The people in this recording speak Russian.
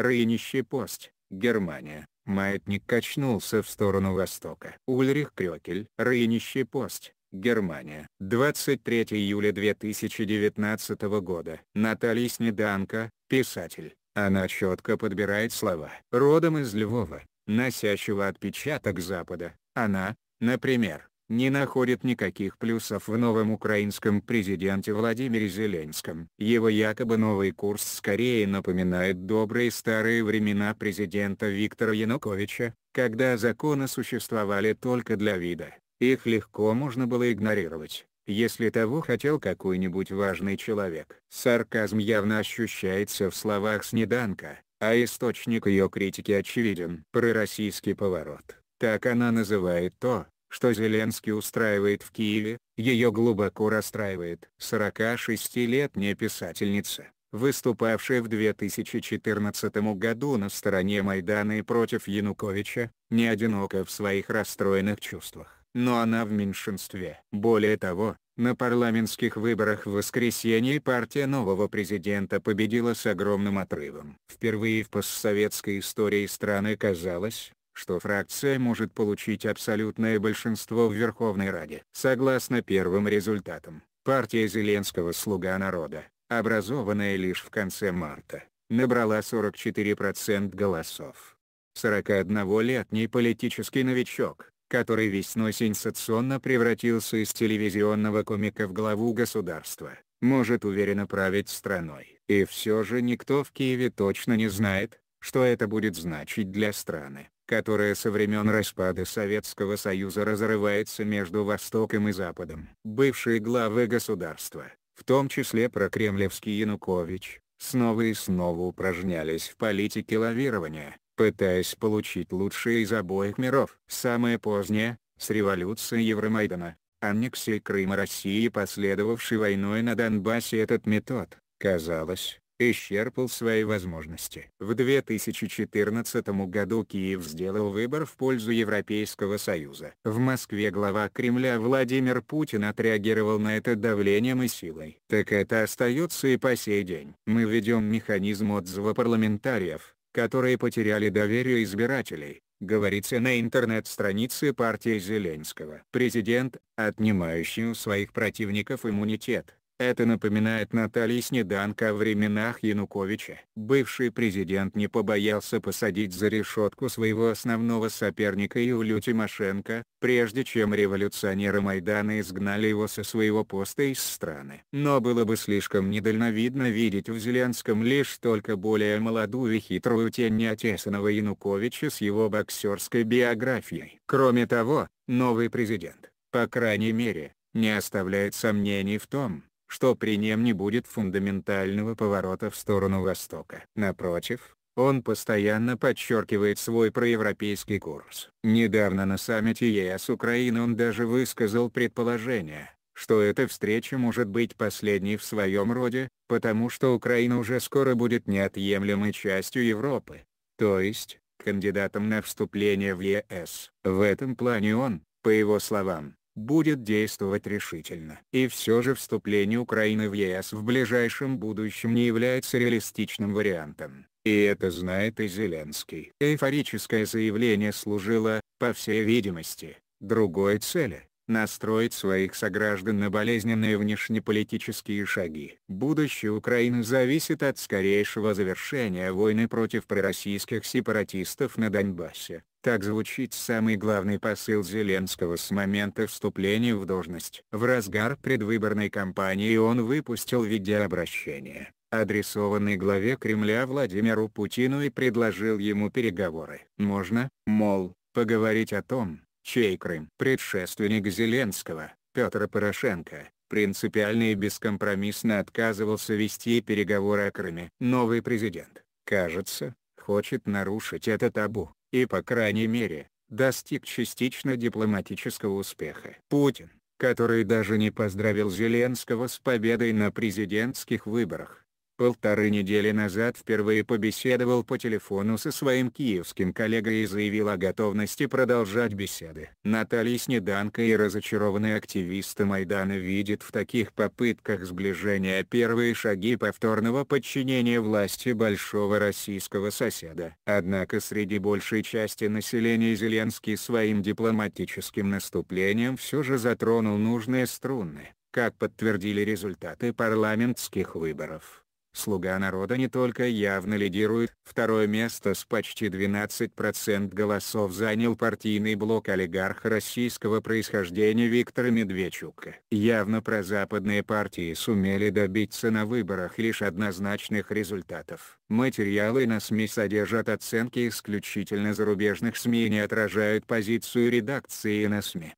Рейнище пост, Германия. Маятник качнулся в сторону востока. Ульрих Крёкель, Рейнище пост, Германия. 23 июля 2019 года. Наталья Снеданко, писатель. Она четко подбирает слова. Родом из Львова, носящего отпечаток Запада, она, например, не находит никаких плюсов в новом украинском президенте Владимире Зеленском. Его якобы новый курс скорее напоминает добрые старые времена президента Виктора Януковича, когда законы существовали только для вида, их легко можно было игнорировать если того хотел какой-нибудь важный человек. Сарказм явно ощущается в словах Снеданка, а источник ее критики очевиден. Пророссийский поворот. Так она называет то, что Зеленский устраивает в Киеве, ее глубоко расстраивает. 46-летняя писательница, выступавшая в 2014 году на стороне Майдана и против Януковича, не одинока в своих расстроенных чувствах, но она в меньшинстве. Более того, на парламентских выборах в воскресенье партия нового президента победила с огромным отрывом. Впервые в постсоветской истории страны казалось, что фракция может получить абсолютное большинство в Верховной Раде. Согласно первым результатам, партия Зеленского «Слуга народа», образованная лишь в конце марта, набрала 44% голосов. 41-летний политический новичок, который весной сенсационно превратился из телевизионного комика в главу государства, может уверенно править страной. И все же никто в Киеве точно не знает, что это будет значить для страны которая со времен распада Советского Союза разрывается между Востоком и Западом. Бывшие главы государства, в том числе прокремлевский Янукович, снова и снова упражнялись в политике лавирования, пытаясь получить лучшее из обоих миров. Самое позднее, с революцией Евромайдана, аннексией Крыма России и последовавшей войной на Донбассе этот метод, казалось, исчерпал свои возможности. В 2014 году Киев сделал выбор в пользу Европейского Союза. В Москве глава Кремля Владимир Путин отреагировал на это давлением и силой. Так это остается и по сей день. Мы ведем механизм отзыва парламентариев, которые потеряли доверие избирателей, говорится на интернет-странице партии Зеленского. Президент, отнимающий у своих противников иммунитет, это напоминает Наталье Снеданко о временах Януковича. Бывший президент не побоялся посадить за решетку своего основного соперника Юлю Тимошенко, прежде чем революционеры Майдана изгнали его со своего поста из страны. Но было бы слишком недальновидно видеть в Зеленском лишь только более молодую и хитрую тень неотесанного Януковича с его боксерской биографией. Кроме того, новый президент, по крайней мере, не оставляет сомнений в том, что при нем не будет фундаментального поворота в сторону Востока. Напротив, он постоянно подчеркивает свой проевропейский курс. Недавно на саммите ЕС Украины он даже высказал предположение, что эта встреча может быть последней в своем роде, потому что Украина уже скоро будет неотъемлемой частью Европы, то есть, кандидатом на вступление в ЕС. В этом плане он, по его словам, будет действовать решительно. И все же вступление Украины в ЕС в ближайшем будущем не является реалистичным вариантом. И это знает и Зеленский. Эйфорическое заявление служило, по всей видимости, другой цели настроить своих сограждан на болезненные внешнеполитические шаги. Будущее Украины зависит от скорейшего завершения войны против пророссийских сепаратистов на Донбассе, так звучит самый главный посыл Зеленского с момента вступления в должность. В разгар предвыборной кампании он выпустил видеообращение, адресованное главе Кремля Владимиру Путину и предложил ему переговоры. Можно, мол, поговорить о том, чей Крым. Предшественник Зеленского, Петр Порошенко, принципиально и бескомпромиссно отказывался вести переговоры о Крыме. Новый президент, кажется, хочет нарушить это табу и по крайней мере, достиг частично дипломатического успеха. Путин, который даже не поздравил Зеленского с победой на президентских выборах, Полторы недели назад впервые побеседовал по телефону со своим киевским коллегой и заявил о готовности продолжать беседы. Наталья Снеданка и разочарованные активисты Майдана видят в таких попытках сближения первые шаги повторного подчинения власти большого российского соседа. Однако среди большей части населения Зеленский своим дипломатическим наступлением все же затронул нужные струны как подтвердили результаты парламентских выборов. «Слуга народа» не только явно лидирует, второе место с почти 12% голосов занял партийный блок олигарха российского происхождения Виктора Медведчука. Явно прозападные партии сумели добиться на выборах лишь однозначных результатов. Материалы на СМИ содержат оценки исключительно зарубежных СМИ и не отражают позицию редакции на СМИ.